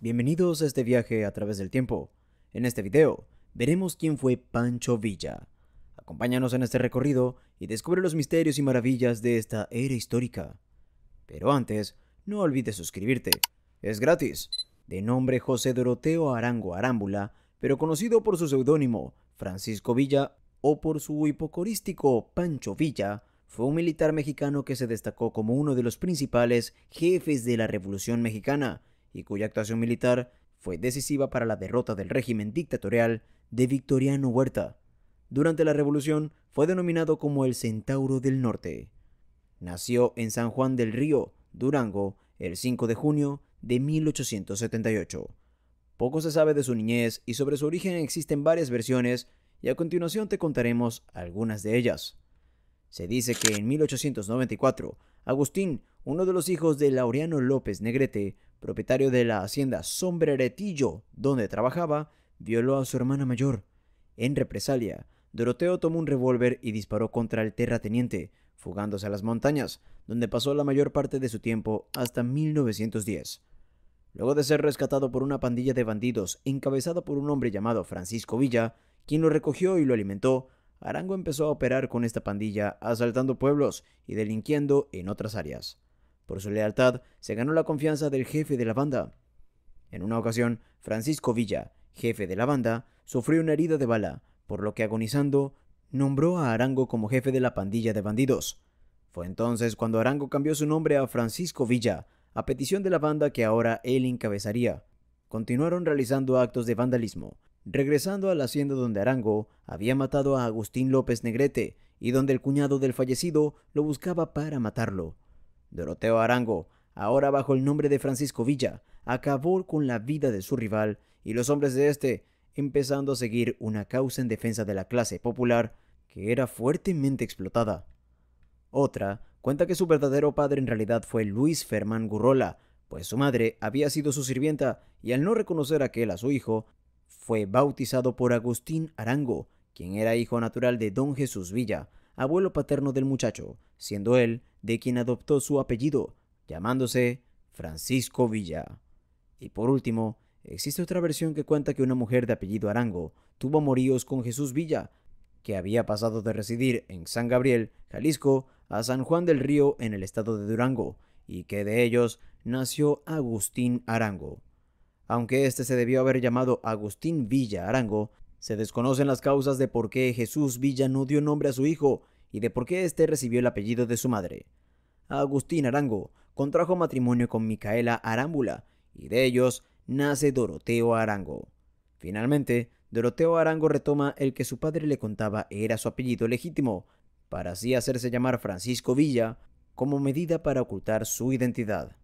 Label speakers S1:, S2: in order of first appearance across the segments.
S1: Bienvenidos a este viaje a través del tiempo. En este video veremos quién fue Pancho Villa. Acompáñanos en este recorrido y descubre los misterios y maravillas de esta era histórica. Pero antes, no olvides suscribirte. Es gratis. De nombre José Doroteo Arango Arámbula, pero conocido por su seudónimo Francisco Villa o por su hipocorístico Pancho Villa, fue un militar mexicano que se destacó como uno de los principales jefes de la Revolución Mexicana y cuya actuación militar fue decisiva para la derrota del régimen dictatorial de Victoriano Huerta. Durante la Revolución fue denominado como el Centauro del Norte. Nació en San Juan del Río, Durango, el 5 de junio de 1878. Poco se sabe de su niñez y sobre su origen existen varias versiones y a continuación te contaremos algunas de ellas. Se dice que en 1894, Agustín, uno de los hijos de Laureano López Negrete, propietario de la hacienda Sombreretillo, donde trabajaba, violó a su hermana mayor. En represalia, Doroteo tomó un revólver y disparó contra el terrateniente, fugándose a las montañas, donde pasó la mayor parte de su tiempo hasta 1910. Luego de ser rescatado por una pandilla de bandidos encabezada por un hombre llamado Francisco Villa, quien lo recogió y lo alimentó, Arango empezó a operar con esta pandilla asaltando pueblos y delinquiendo en otras áreas. Por su lealtad, se ganó la confianza del jefe de la banda. En una ocasión, Francisco Villa, jefe de la banda, sufrió una herida de bala, por lo que agonizando, nombró a Arango como jefe de la pandilla de bandidos. Fue entonces cuando Arango cambió su nombre a Francisco Villa, a petición de la banda que ahora él encabezaría. Continuaron realizando actos de vandalismo, regresando a la hacienda donde Arango había matado a Agustín López Negrete y donde el cuñado del fallecido lo buscaba para matarlo. Doroteo Arango, ahora bajo el nombre de Francisco Villa, acabó con la vida de su rival y los hombres de este, empezando a seguir una causa en defensa de la clase popular que era fuertemente explotada. Otra cuenta que su verdadero padre en realidad fue Luis Fermán Gurrola, pues su madre había sido su sirvienta y al no reconocer aquel a su hijo, fue bautizado por Agustín Arango, quien era hijo natural de don Jesús Villa, abuelo paterno del muchacho, siendo él de quien adoptó su apellido, llamándose Francisco Villa. Y por último, existe otra versión que cuenta que una mujer de apellido Arango tuvo moríos con Jesús Villa, que había pasado de residir en San Gabriel, Jalisco, a San Juan del Río en el estado de Durango, y que de ellos nació Agustín Arango. Aunque este se debió haber llamado Agustín Villa Arango, se desconocen las causas de por qué Jesús Villa no dio nombre a su hijo y de por qué éste recibió el apellido de su madre. Agustín Arango contrajo matrimonio con Micaela Arámbula y de ellos nace Doroteo Arango. Finalmente, Doroteo Arango retoma el que su padre le contaba era su apellido legítimo, para así hacerse llamar Francisco Villa como medida para ocultar su identidad.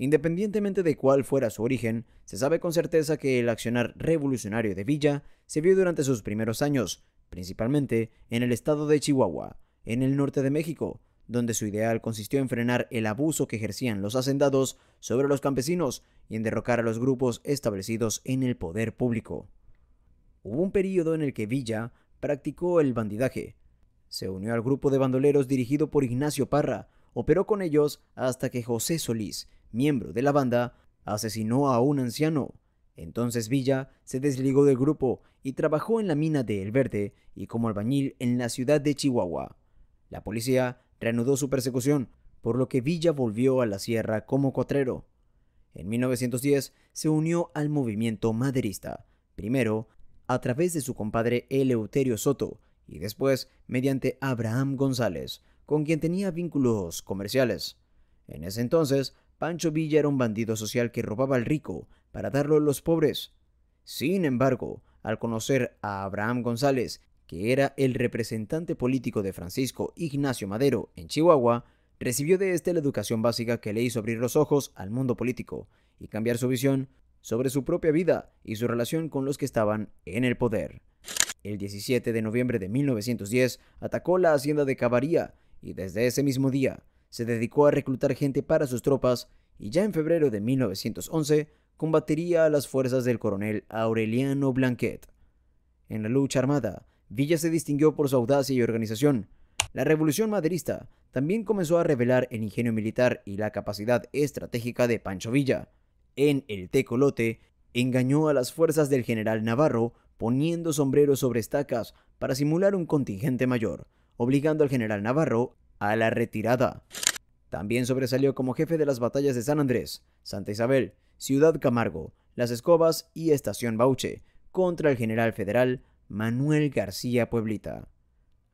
S1: Independientemente de cuál fuera su origen, se sabe con certeza que el accionar revolucionario de Villa se vio durante sus primeros años, principalmente en el estado de Chihuahua, en el norte de México, donde su ideal consistió en frenar el abuso que ejercían los hacendados sobre los campesinos y en derrocar a los grupos establecidos en el poder público. Hubo un periodo en el que Villa practicó el bandidaje. Se unió al grupo de bandoleros dirigido por Ignacio Parra, operó con ellos hasta que José Solís miembro de la banda, asesinó a un anciano. Entonces Villa se desligó del grupo y trabajó en la mina de El Verde y como albañil en la ciudad de Chihuahua. La policía reanudó su persecución, por lo que Villa volvió a la sierra como cotrero. En 1910 se unió al movimiento maderista, primero a través de su compadre Eleuterio Soto y después mediante Abraham González, con quien tenía vínculos comerciales. En ese entonces Pancho Villa era un bandido social que robaba al rico para darlo a los pobres. Sin embargo, al conocer a Abraham González, que era el representante político de Francisco Ignacio Madero en Chihuahua, recibió de este la educación básica que le hizo abrir los ojos al mundo político y cambiar su visión sobre su propia vida y su relación con los que estaban en el poder. El 17 de noviembre de 1910 atacó la hacienda de Cabaría y desde ese mismo día se dedicó a reclutar gente para sus tropas y ya en febrero de 1911 combatería a las fuerzas del coronel Aureliano Blanquet. En la lucha armada, Villa se distinguió por su audacia y organización. La revolución maderista también comenzó a revelar el ingenio militar y la capacidad estratégica de Pancho Villa. En El Tecolote, engañó a las fuerzas del general Navarro poniendo sombreros sobre estacas para simular un contingente mayor, obligando al general Navarro a la retirada. También sobresalió como jefe de las batallas de San Andrés, Santa Isabel, Ciudad Camargo, Las Escobas y Estación Bauche, contra el general federal Manuel García Pueblita.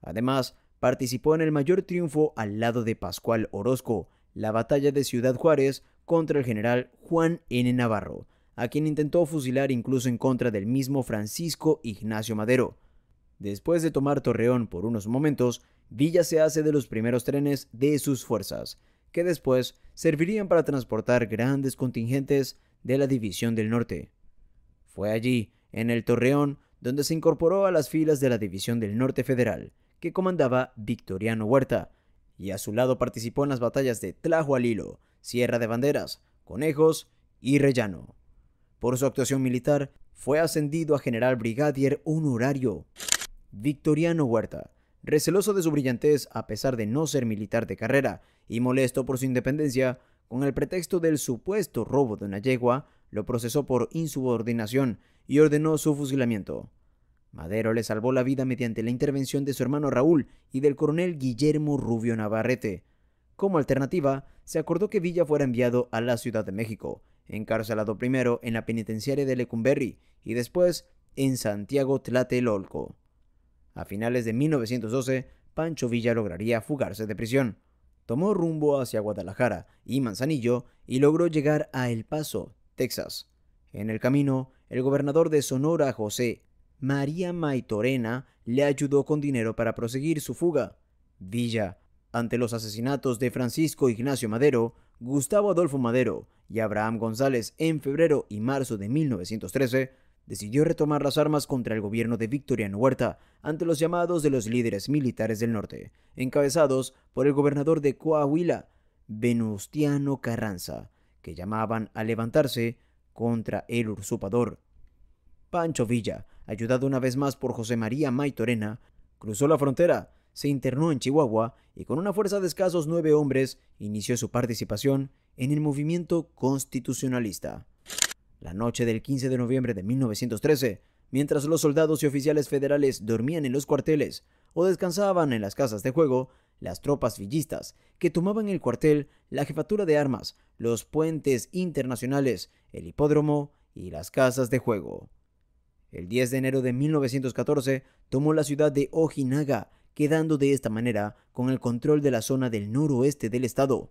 S1: Además, participó en el mayor triunfo al lado de Pascual Orozco, la batalla de Ciudad Juárez contra el general Juan N. Navarro, a quien intentó fusilar incluso en contra del mismo Francisco Ignacio Madero. Después de tomar Torreón por unos momentos, Villa se hace de los primeros trenes de sus fuerzas, que después servirían para transportar grandes contingentes de la División del Norte. Fue allí, en el Torreón, donde se incorporó a las filas de la División del Norte Federal, que comandaba Victoriano Huerta, y a su lado participó en las batallas de Tlajualilo, Sierra de Banderas, Conejos y Rellano. Por su actuación militar, fue ascendido a general brigadier honorario. Victoriano Huerta receloso de su brillantez a pesar de no ser militar de carrera y molesto por su independencia, con el pretexto del supuesto robo de una yegua, lo procesó por insubordinación y ordenó su fusilamiento. Madero le salvó la vida mediante la intervención de su hermano Raúl y del coronel Guillermo Rubio Navarrete. Como alternativa, se acordó que Villa fuera enviado a la Ciudad de México, encarcelado primero en la penitenciaria de Lecumberri y después en Santiago Tlatelolco. A finales de 1912, Pancho Villa lograría fugarse de prisión. Tomó rumbo hacia Guadalajara y Manzanillo y logró llegar a El Paso, Texas. En el camino, el gobernador de Sonora, José María Maitorena, le ayudó con dinero para proseguir su fuga. Villa, ante los asesinatos de Francisco Ignacio Madero, Gustavo Adolfo Madero y Abraham González en febrero y marzo de 1913, decidió retomar las armas contra el gobierno de Victoriano Huerta ante los llamados de los líderes militares del norte, encabezados por el gobernador de Coahuila, Venustiano Carranza, que llamaban a levantarse contra el usurpador. Pancho Villa, ayudado una vez más por José María Maitorena, cruzó la frontera, se internó en Chihuahua y con una fuerza de escasos nueve hombres inició su participación en el movimiento constitucionalista. La noche del 15 de noviembre de 1913, mientras los soldados y oficiales federales dormían en los cuarteles o descansaban en las casas de juego, las tropas villistas, que tomaban el cuartel, la jefatura de armas, los puentes internacionales, el hipódromo y las casas de juego. El 10 de enero de 1914 tomó la ciudad de Ojinaga, quedando de esta manera con el control de la zona del noroeste del estado.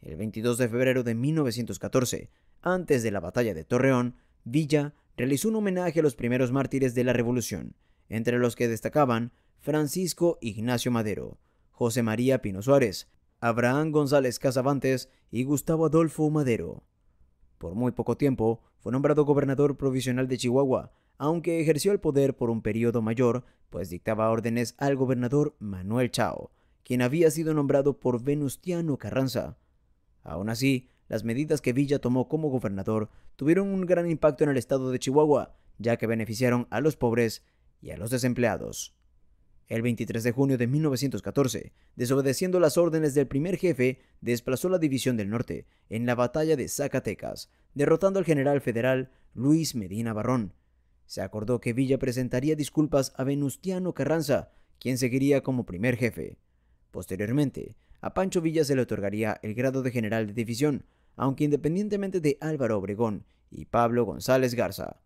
S1: El 22 de febrero de 1914, antes de la batalla de Torreón, Villa realizó un homenaje a los primeros mártires de la Revolución, entre los que destacaban Francisco Ignacio Madero, José María Pino Suárez, Abraham González Casavantes y Gustavo Adolfo Madero. Por muy poco tiempo fue nombrado gobernador provisional de Chihuahua, aunque ejerció el poder por un periodo mayor, pues dictaba órdenes al gobernador Manuel Chao, quien había sido nombrado por Venustiano Carranza. Aún así, las medidas que Villa tomó como gobernador tuvieron un gran impacto en el estado de Chihuahua, ya que beneficiaron a los pobres y a los desempleados. El 23 de junio de 1914, desobedeciendo las órdenes del primer jefe, desplazó la División del Norte en la batalla de Zacatecas, derrotando al general federal Luis Medina Barrón. Se acordó que Villa presentaría disculpas a Venustiano Carranza, quien seguiría como primer jefe. Posteriormente, a Pancho Villa se le otorgaría el grado de general de división, aunque independientemente de Álvaro Obregón y Pablo González Garza.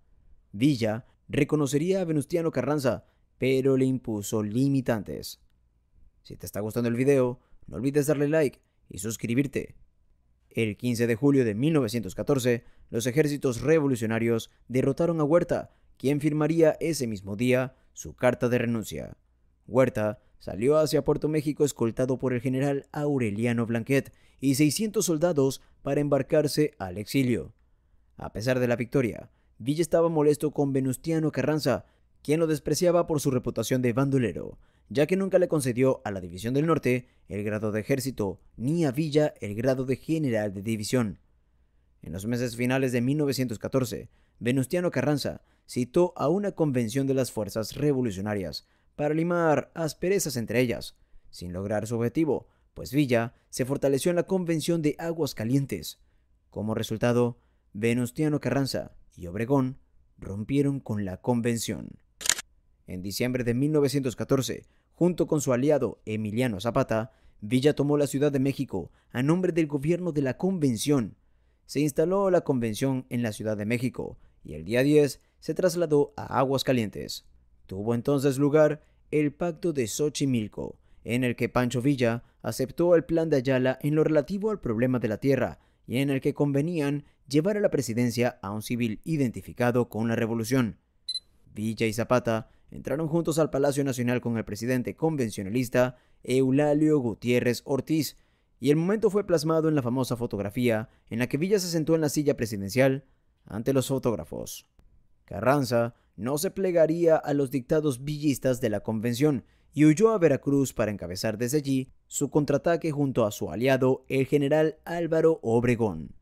S1: Villa reconocería a Venustiano Carranza, pero le impuso limitantes. Si te está gustando el video, no olvides darle like y suscribirte. El 15 de julio de 1914, los ejércitos revolucionarios derrotaron a Huerta, quien firmaría ese mismo día su carta de renuncia. Huerta salió hacia Puerto México escoltado por el general Aureliano Blanquet y 600 soldados para embarcarse al exilio. A pesar de la victoria, Villa estaba molesto con Venustiano Carranza, quien lo despreciaba por su reputación de bandolero, ya que nunca le concedió a la División del Norte el grado de ejército ni a Villa el grado de general de división. En los meses finales de 1914, Venustiano Carranza citó a una convención de las fuerzas revolucionarias para limar asperezas entre ellas, sin lograr su objetivo, pues Villa se fortaleció en la Convención de Aguas Calientes. Como resultado, Venustiano Carranza y Obregón rompieron con la convención. En diciembre de 1914, junto con su aliado Emiliano Zapata, Villa tomó la Ciudad de México a nombre del gobierno de la convención. Se instaló la convención en la Ciudad de México y el día 10 se trasladó a Aguas Calientes. Tuvo entonces lugar el Pacto de Xochimilco, en el que Pancho Villa aceptó el plan de Ayala en lo relativo al problema de la tierra y en el que convenían llevar a la presidencia a un civil identificado con la revolución. Villa y Zapata entraron juntos al Palacio Nacional con el presidente convencionalista Eulalio Gutiérrez Ortiz, y el momento fue plasmado en la famosa fotografía en la que Villa se sentó en la silla presidencial ante los fotógrafos. Carranza no se plegaría a los dictados villistas de la convención y huyó a Veracruz para encabezar desde allí su contraataque junto a su aliado, el general Álvaro Obregón.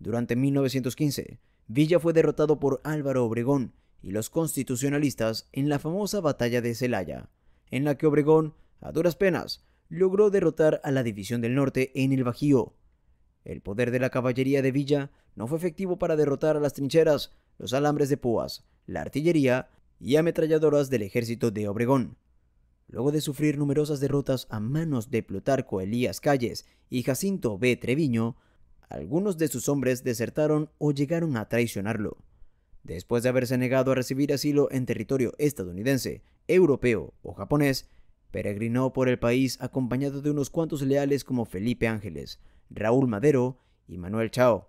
S1: Durante 1915, Villa fue derrotado por Álvaro Obregón y los constitucionalistas en la famosa batalla de Celaya, en la que Obregón, a duras penas, logró derrotar a la División del Norte en el Bajío. El poder de la caballería de Villa no fue efectivo para derrotar a las trincheras, los alambres de púas, la artillería y ametralladoras del ejército de Obregón. Luego de sufrir numerosas derrotas a manos de Plutarco Elías Calles y Jacinto B. Treviño, algunos de sus hombres desertaron o llegaron a traicionarlo. Después de haberse negado a recibir asilo en territorio estadounidense, europeo o japonés, peregrinó por el país acompañado de unos cuantos leales como Felipe Ángeles, Raúl Madero y Manuel Chao.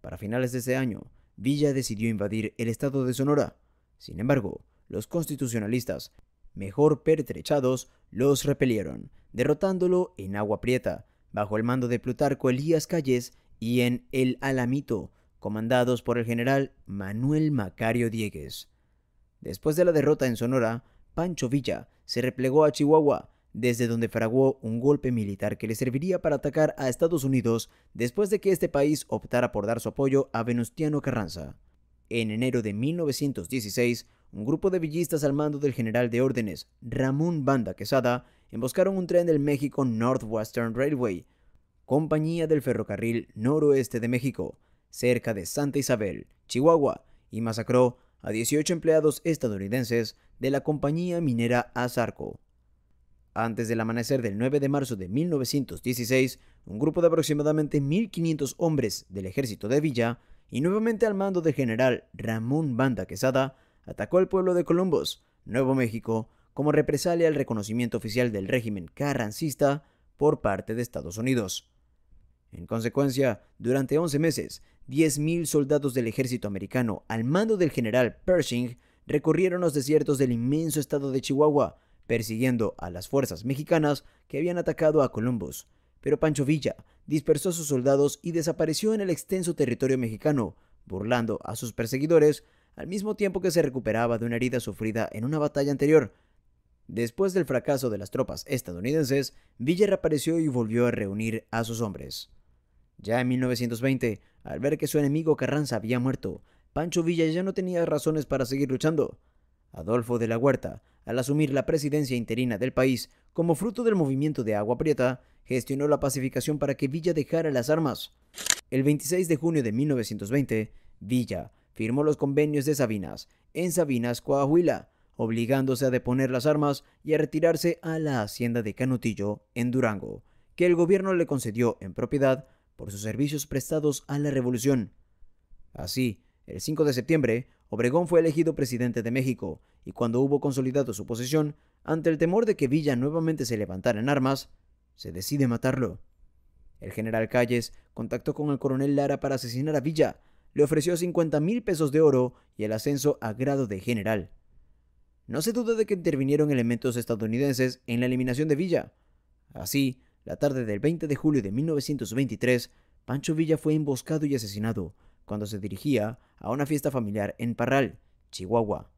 S1: Para finales de ese año, Villa decidió invadir el estado de Sonora. Sin embargo, los constitucionalistas, mejor pertrechados, los repelieron, derrotándolo en Agua Prieta, bajo el mando de Plutarco Elías Calles y en El Alamito, comandados por el general Manuel Macario Diegues. Después de la derrota en Sonora, Pancho Villa se replegó a Chihuahua, desde donde fraguó un golpe militar que le serviría para atacar a Estados Unidos después de que este país optara por dar su apoyo a Venustiano Carranza. En enero de 1916, un grupo de villistas al mando del general de órdenes Ramón Banda Quesada emboscaron un tren del México Northwestern Railway, compañía del ferrocarril noroeste de México, cerca de Santa Isabel, Chihuahua, y masacró a 18 empleados estadounidenses de la compañía minera Azarco. Antes del amanecer del 9 de marzo de 1916, un grupo de aproximadamente 1.500 hombres del ejército de Villa, y nuevamente al mando del general Ramón Banda Quesada, atacó el pueblo de Columbus, Nuevo México, como represalia al reconocimiento oficial del régimen carrancista por parte de Estados Unidos. En consecuencia, durante 11 meses, 10.000 soldados del ejército americano al mando del general Pershing recorrieron los desiertos del inmenso estado de Chihuahua, persiguiendo a las fuerzas mexicanas que habían atacado a Columbus. Pero Pancho Villa dispersó a sus soldados y desapareció en el extenso territorio mexicano, burlando a sus perseguidores al mismo tiempo que se recuperaba de una herida sufrida en una batalla anterior. Después del fracaso de las tropas estadounidenses, Villa reapareció y volvió a reunir a sus hombres. Ya en 1920, al ver que su enemigo Carranza había muerto, Pancho Villa ya no tenía razones para seguir luchando. Adolfo de la Huerta al asumir la presidencia interina del país como fruto del movimiento de Agua Prieta, gestionó la pacificación para que Villa dejara las armas. El 26 de junio de 1920, Villa firmó los convenios de Sabinas, en Sabinas, Coahuila, obligándose a deponer las armas y a retirarse a la hacienda de Canutillo, en Durango, que el gobierno le concedió en propiedad por sus servicios prestados a la revolución. Así, el 5 de septiembre, Obregón fue elegido presidente de México, y cuando hubo consolidado su posición, ante el temor de que Villa nuevamente se levantara en armas, se decide matarlo. El general Calles contactó con el coronel Lara para asesinar a Villa, le ofreció 50 mil pesos de oro y el ascenso a grado de general. No se duda de que intervinieron elementos estadounidenses en la eliminación de Villa. Así, la tarde del 20 de julio de 1923, Pancho Villa fue emboscado y asesinado, cuando se dirigía a una fiesta familiar en Parral, Chihuahua.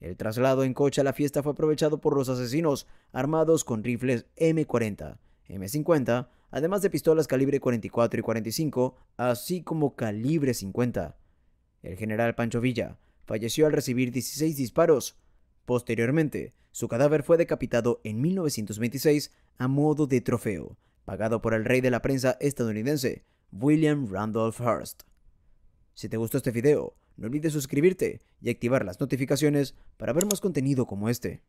S1: El traslado en coche a la fiesta fue aprovechado por los asesinos, armados con rifles M40, M50, además de pistolas calibre 44 y 45, así como calibre 50. El general Pancho Villa falleció al recibir 16 disparos. Posteriormente, su cadáver fue decapitado en 1926 a modo de trofeo, pagado por el rey de la prensa estadounidense, William Randolph Hearst. Si te gustó este video, no olvides suscribirte y activar las notificaciones para ver más contenido como este.